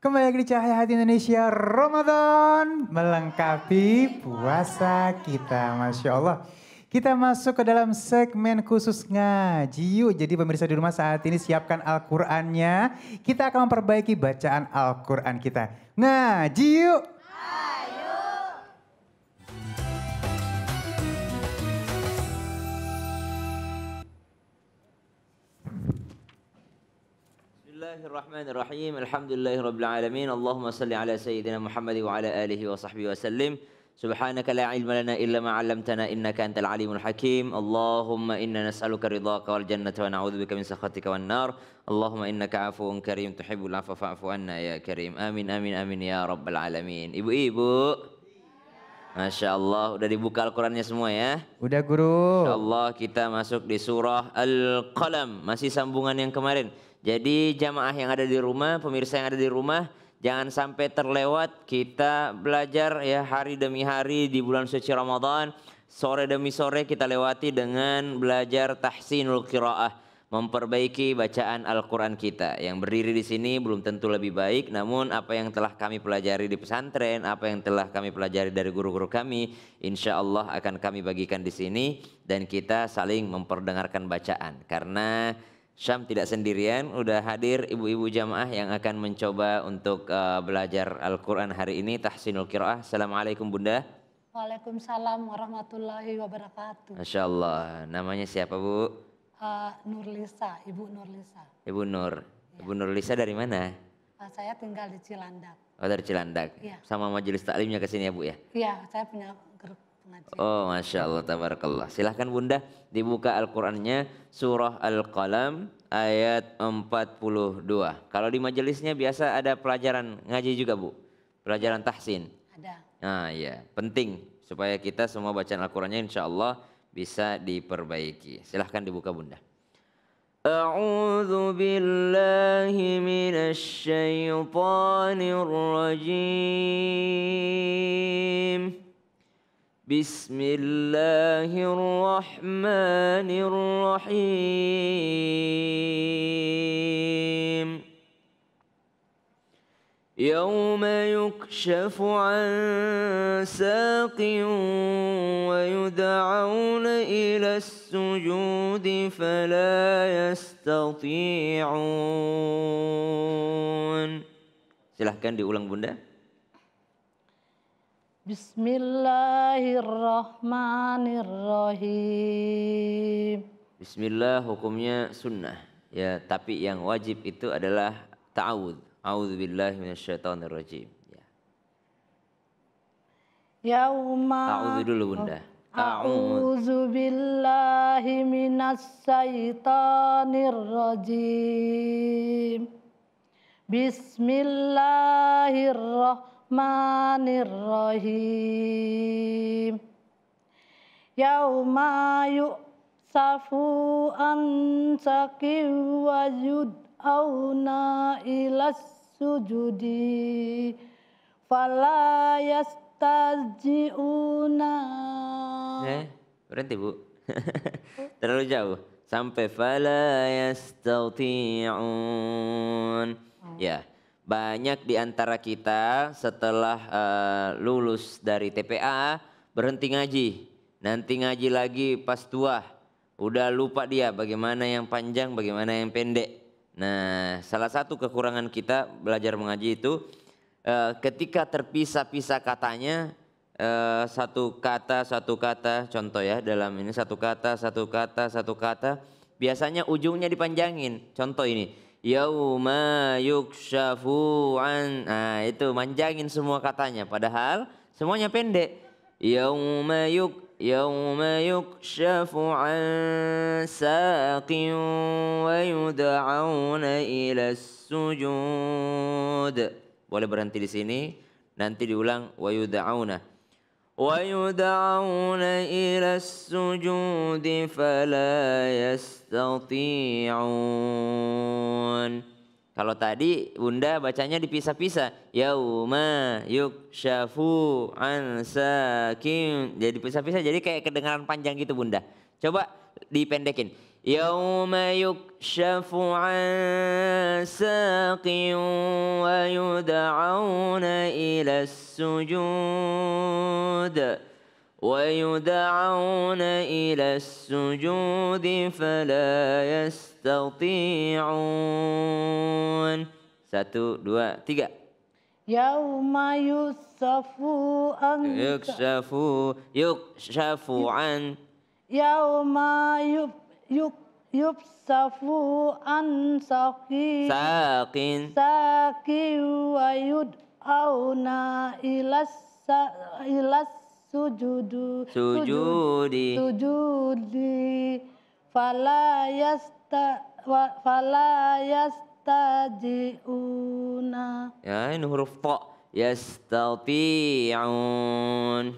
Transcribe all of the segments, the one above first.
Kembali lagi di Cahaya Hati Indonesia, Ramadan melengkapi puasa kita. Masya Allah. Kita masuk ke dalam segmen khusus ngaji yuk. Jadi pemirsa di rumah saat ini siapkan Al-Qur'annya. Kita akan memperbaiki bacaan Al-Qur'an kita. Ngaji yuk. الله الرحمن الرحيم الحمد لله رب العالمين اللهم صل على سيدنا محمد وعلى آله وصحبه وسلم سبحانك لا علم لنا إلا ما علمتنا إنك أنت العليم الحكيم اللهم إنا نسألك رضاك والجنة ونعوذ بك من سخطك والنار اللهم إنك عفو كريم تحب العفو فاعف عنا يا كريم آمين آمين آمين يا رب العالمين إبو إبو Masya Allah, udah dibuka Al-Qurannya semua ya? Udah guru. Masya Allah, kita masuk di surah Al-Qalam. Masih sambungan yang kemarin. Jadi jamaah yang ada di rumah, pemirsa yang ada di rumah, jangan sampai terlewat kita belajar ya hari demi hari di bulan suci Ramadan. Sore demi sore kita lewati dengan belajar tahsinul qiraah, memperbaiki bacaan Al-Qur'an kita. Yang berdiri di sini belum tentu lebih baik, namun apa yang telah kami pelajari di pesantren, apa yang telah kami pelajari dari guru-guru kami, insya Allah akan kami bagikan di sini dan kita saling memperdengarkan bacaan. Karena Syam tidak sendirian, udah hadir ibu-ibu jamaah yang akan mencoba untuk uh, belajar Al-Quran hari ini, Tahsinul Qira'ah. Assalamualaikum Bunda. Waalaikumsalam warahmatullahi wabarakatuh. Masya Allah, namanya siapa Bu? Uh, eh, Lisa, Ibu Nur Lisa. Ibu Nur, ya. Ibu Lisa dari mana? Uh, saya tinggal di Cilandak. Oh dari Cilandak, ya. sama majelis taklimnya ke sini ya Bu ya? Iya, saya punya Oh Masya Allah Tabarakallah Silahkan Bunda dibuka Al-Qurannya Surah Al-Qalam ayat 42 Kalau di majelisnya biasa ada pelajaran ngaji juga Bu Pelajaran tahsin Ada Nah ya penting Supaya kita semua baca Al-Qurannya insya Allah bisa diperbaiki Silahkan dibuka Bunda أعوذ بسم الله الرحمن الرحيم يوم يكشف عن ساق ويدعون إلى السجود فلا يستطيعون Silahkan diulang bunda. Bismillahirrahmanirrahim. Bismillah hukumnya sunnah. Ya, tapi yang wajib itu adalah ta'awud. A'udzu billahi minasyaitonir Ya. Yauma Ta'awud dulu Bunda. A'udzu billahi minasyaitonir Bismillahirrahmanirrahim. Rahmanirrahim Yauma yu'safu ansaki wa auna ilas sujudi Fala yastaji'una Eh, berhenti bu Terlalu jauh Sampai fala yastati'un Ya yeah. Banyak di antara kita setelah uh, lulus dari TPA berhenti ngaji. Nanti ngaji lagi pas tua. Udah lupa dia bagaimana yang panjang, bagaimana yang pendek. Nah, salah satu kekurangan kita belajar mengaji itu uh, ketika terpisah-pisah katanya uh, satu kata satu kata contoh ya dalam ini satu kata satu kata satu kata biasanya ujungnya dipanjangin. Contoh ini yauma yukshafu an nah itu manjangin semua katanya padahal semuanya pendek yauma yuk yauma yukshafu an saqin wa yud'auna ila sujud boleh berhenti di sini nanti diulang wa yud'auna ويدعون إلى السجود فلا يستطيعون Kalau tadi bunda bacanya dipisah-pisah. Yauma yukshafu an sakin. Jadi pisah-pisah jadi kayak kedengaran panjang gitu bunda. Coba dipendekin. يوم يكشف عن ساق ويدعون إلى السجود ويدعون إلى السجود فلا يستطيعون satu dua tiga يوم يكشف an yukshafu yukshafu عن يوم yuk yuk yuk safu an saki saqin saki wa yud auna ilas sa, ilas sujudu sujudi sujudi fala yasta wa, fala jiuna ya ini huruf ta yastati'un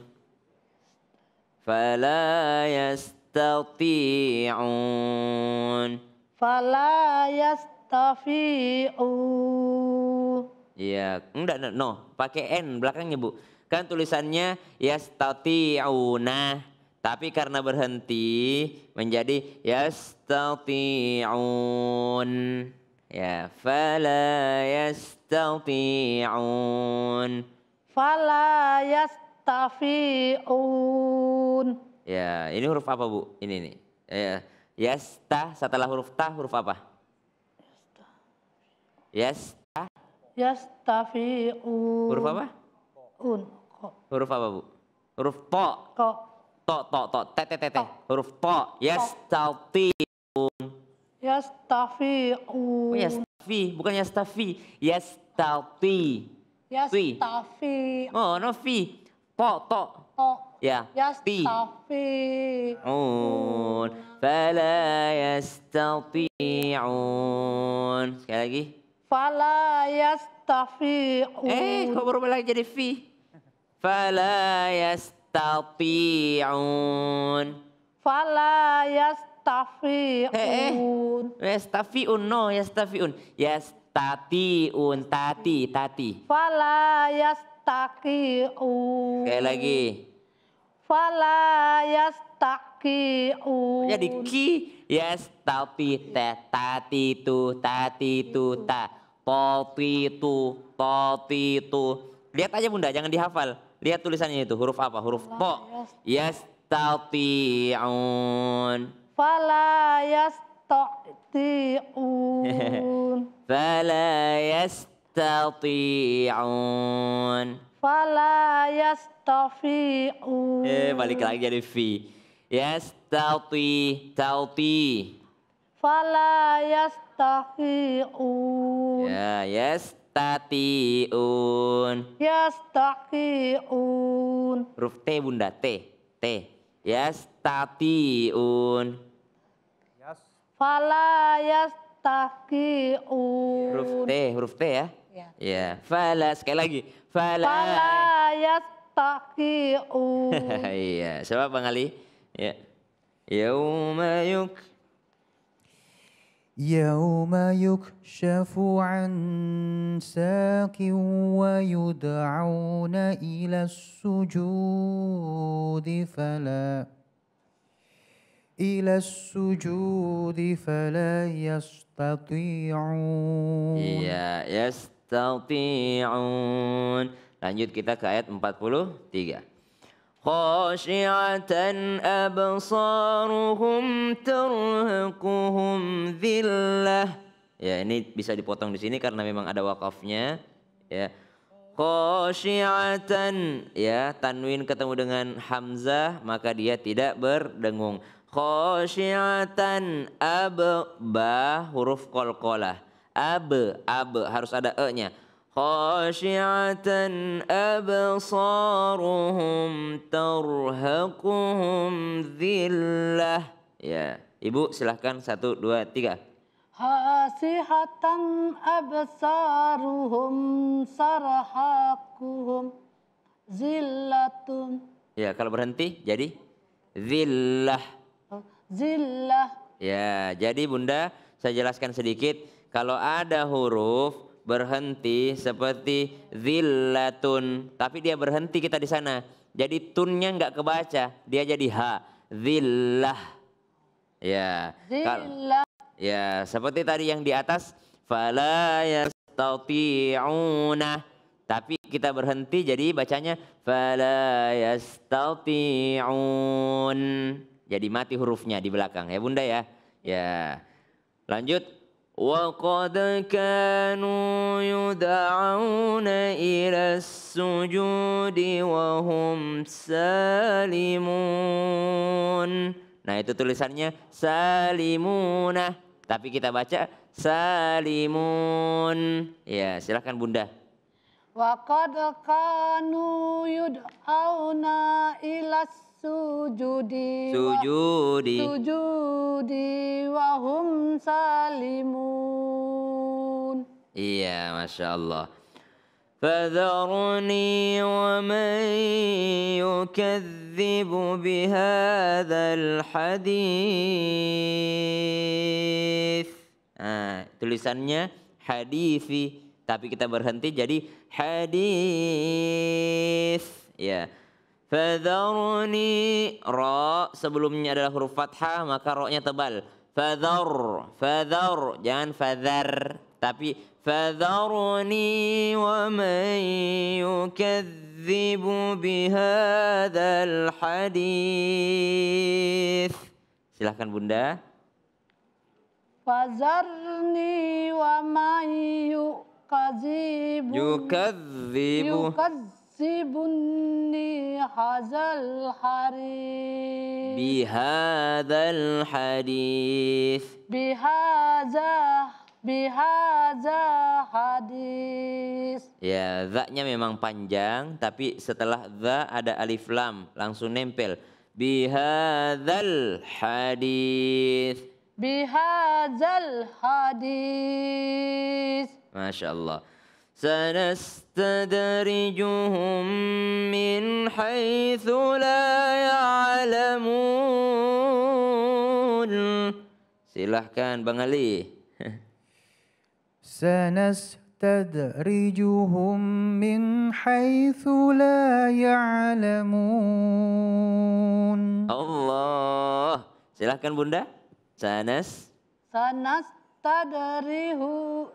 fala yasta yastati'un fala yastafi'u Iya, enggak no, no. pakai n belakangnya, Bu. Kan tulisannya yastati'una tapi karena berhenti menjadi yastati'un. Ya, fala yastati'un. Fala yastati'un Ya, ini huruf apa Bu? Ini nih. Ya, yasta setelah huruf ta huruf apa? Yasta. un. Huruf apa? Un. Ko. Huruf apa Bu? Huruf to. Ko. To, to, to, te, te, te, te. Huruf to. un. Yastafi'un. Oh, fi bukan Yes ta fi. Oh, no fi. To, to. To ya yasti un fala yastati'un sekali lagi fala yastafi'un eh kok berubah lagi jadi fi fala yastati'un fala yastafi'un eh, eh. yastafi'un no yastafi'un yastati'un tati tati fala un. Kayak lagi fala yastaqiu. Jadi ki yes tapi te tati tu tati tu ta poti tu poti tu. Lihat aja Bunda, jangan dihafal. Lihat tulisannya itu huruf apa? Huruf po. Yes yastati'un. Fala yastati'un. Fala yastati'un. fala yastafi'u. Eh, balik lagi jadi fi. Yes tauti. Fala yastafi'un. Ya, yes tatiun. Yes Huruf T bunda, T. T. Yes. Fala Yes. Huruf T, huruf T ya. Ya. ya. Fala sekali lagi. Fala. Fala yastaqiu. Iya. Siapa Bang Ali? Ya. Yauma yuk يوم يكشف عن ساق ويدعون إلى السجود فلا إلى السجود فلا يستطيعون. Yeah, yes yastati'un. Lanjut kita ke ayat 43. خاشعة أبصارهم ترهقهم ذلة ya ini bisa dipotong di sini karena memang ada wakafnya ya khasyiatan ya tanwin ketemu dengan hamzah maka dia tidak berdengung khasyiatan ab ba huruf kolkolah abe abe harus ada e nya khashi'atan absaruhum tarhaquhum dhillah ya ibu silahkan satu dua tiga khashi'atan absaruhum sarhaquhum zillatun ya kalau berhenti jadi zillah zillah ya jadi bunda saya jelaskan sedikit kalau ada huruf berhenti seperti zillatun, tapi dia berhenti kita di sana. Jadi tunnya nggak kebaca, dia jadi ha. Zillah. Ya. Zillah. Ya, seperti tadi yang di atas fala yastati'una. Tapi kita berhenti jadi bacanya fala yastati'un. Jadi mati hurufnya di belakang ya Bunda ya. Ya. Lanjut وقد كانوا يدعون إلى السجود وهم سالمون Nah itu tulisannya salimuna Tapi kita baca salimun Ya silahkan bunda Waqad kanu yud'auna ilas sujudi sujudi sujudi Wahum salimun iya masya Allah فذرني ومن يكذب بهذا الحديث nah, tulisannya hadithi tapi kita berhenti jadi hadith. ya yeah. Fadharni ra sebelumnya adalah huruf fathah maka Ra nya tebal. Fadhar, fadhar, jangan fadhar tapi fadharni wa man yukadzibu bihadzal hadis. Silahkan Bunda. Fadharni wa man yukadzibu yukadzibu hasibunni hazal hadis bihadzal hadis bihadza bihaza hadis. Ya, zaknya memang panjang tapi setelah za ada alif lam langsung nempel. Bihazal hadis. Bihazal hadis. Masya Allah. سنستدرجهم من حيث لا يعلمون silahkan Bang Ali سنستدرجهم من حيث لا يعلمون Allah silahkan Bunda sanas sanas tadrihu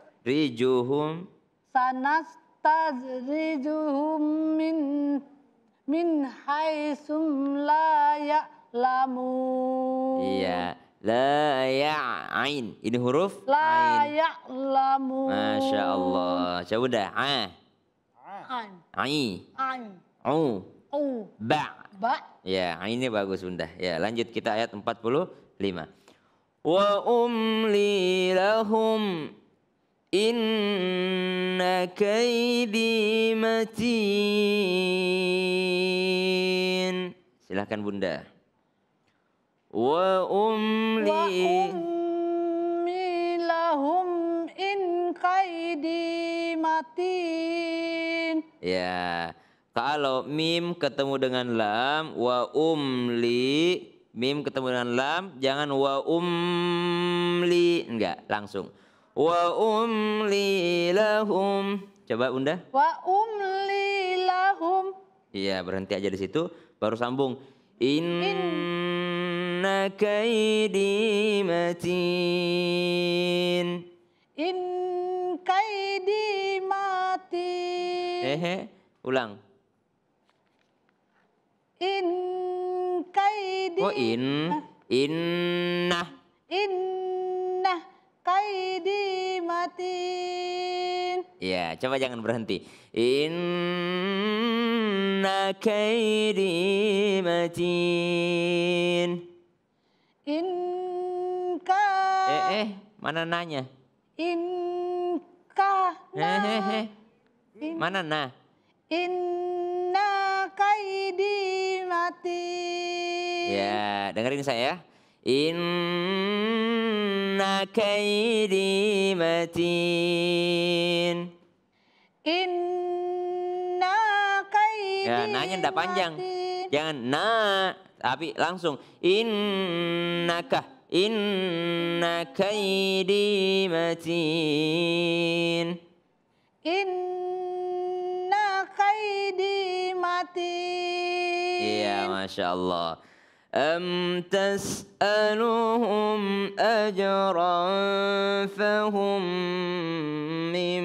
sanastadrijuhum min min haisum la ya'lamu. Iya. La ya'ain. Ini huruf La ya'lamu. Masya Allah. Coba dah. ah ain Ai. An. U. U. Ba. Ba. Ya, ini bagus Bunda. Ya, lanjut kita ayat 45. Wa umli lahum Inna kaidi matin. silahkan bunda wa umli wa umli lahum in kaidi matin ya kalau mim ketemu dengan lam wa umli mim ketemu dengan lam jangan wa umli enggak langsung Wa umli lahum. Coba Bunda. Wa umli lahum. Iya, berhenti aja di situ baru sambung. Inna kaidi matin. In kaidi matin. eh, ulang. In kaidi. Oh in. Inna. Inna aidi matin. Ya, coba jangan berhenti. Inna kaidi matin. Inka. Eh, eh, mana nanya? Inka. Na. Hehehe. Eh. In, mana nah? Inna kaidi matin. Ya, dengerin saya. Inna Inna kaidi matin. Inna kaidi Ya, nanya ndak panjang. Matin. Jangan na, tapi langsung innaka inna kaidi matin. Inna kaidi matin. Iya, Masya Allah. أم تسألهم أجرا فهم من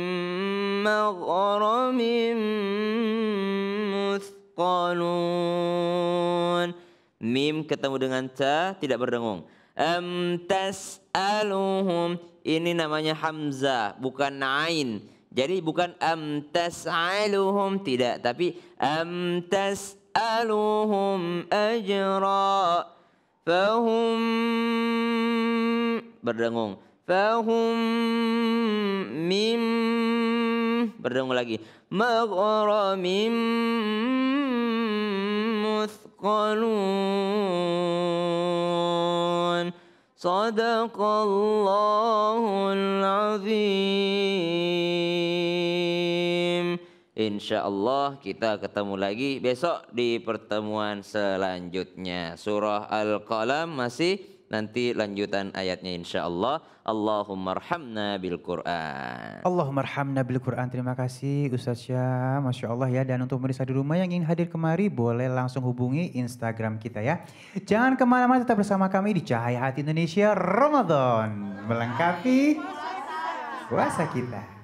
مغرم مثقلون ميم ketemu dengan ta tidak berdengung. أم تسألهم ini namanya hamzah bukan ain. Jadi bukan am tas'aluhum tidak tapi am tas'aluhum نسألهم أجرا فهم berdengung fahum mim berdengung lagi maghramim مثقلون صدق الله العظيم Insya Allah kita ketemu lagi besok di pertemuan selanjutnya. Surah Al-Qalam masih nanti lanjutan ayatnya insya Allah. Allahumma rahamna bil Quran. Allahumma rahamna bil Quran. Terima kasih Ustaz Syah. Masya Allah ya. Dan untuk pemirsa di rumah yang ingin hadir kemari boleh langsung hubungi Instagram kita ya. Jangan kemana-mana tetap bersama kami di Cahaya Hati Indonesia Ramadan. Melengkapi puasa kita.